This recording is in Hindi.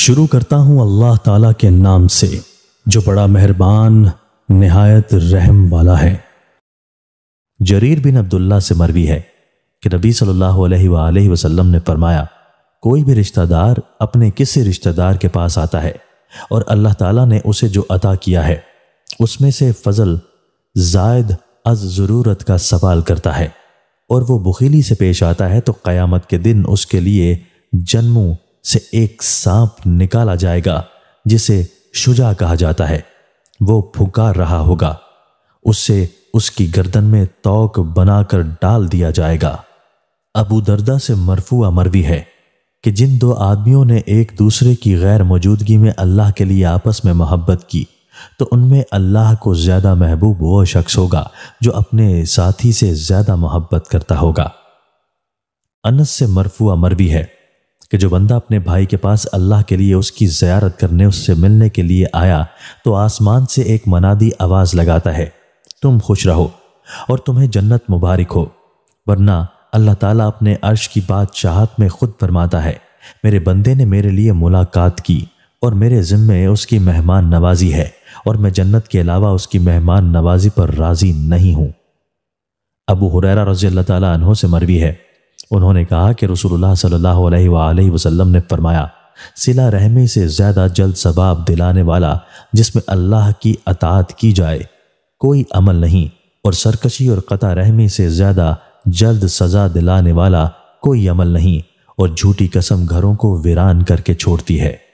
शुरू करता हूं अल्लाह ताला के नाम से जो बड़ा मेहरबान नहायत रहम वाला है जरीर बिन अब्दुल्ला से मरवी है कि नबी सल्लल्लाहु अलैहि वसल्लम ने फरमाया कोई भी रिश्तेदार अपने किसी रिश्तेदार के पास आता है और अल्लाह ताला ने उसे जो अता किया है उसमें से फजल जायद अज ज़रूरत का सवाल करता है और वो बुखीली से पेश आता है तो क़यामत के दिन उसके लिए जन्मों से एक सांप निकाला जाएगा जिसे शुजा कहा जाता है वो फुकार रहा होगा उससे उसकी गर्दन में तोक बनाकर डाल दिया जाएगा अबू दर्दा से मरफुआ मरवी है कि जिन दो आदमियों ने एक दूसरे की गैर मौजूदगी में अल्लाह के लिए आपस में मोहब्बत की तो उनमें अल्लाह को ज़्यादा महबूब वह शख्स होगा जो अपने साथी से ज़्यादा मोहब्बत करता होगा अनस से मरफुआ मरवी है कि जो बंदा अपने भाई के पास अल्लाह के लिए उसकी ज़्यारत करने उससे मिलने के लिए आया तो आसमान से एक मनादी आवाज़ लगाता है तुम खुश रहो और तुम्हें जन्नत मुबारक हो वरना अल्लाह ताला अपने अर्श की चाहत में खुद फरमाता है मेरे बंदे ने मेरे लिए मुलाकात की और मेरे ज़िम्मे उसकी मेहमान नवाजी है और मैं जन्नत के अलावा उसकी मेहमान नवाजी पर राज़ी नहीं हूँ अबू हुरैरा रज़ी अल्लाह ताला से मरवी है उन्होंने कहा कि रसूलुल्लाह सल्लल्लाहु अलैहि वसल्लम ने फरमाया सिला रहमी से ज़्यादा जल्द सबाब दिलाने वाला जिसमें अल्लाह की अतात की जाए कोई अमल नहीं और सरकशी और कता रहमी से ज़्यादा जल्द सज़ा दिलाने वाला कोई अमल नहीं और झूठी कसम घरों को वीरान करके छोड़ती है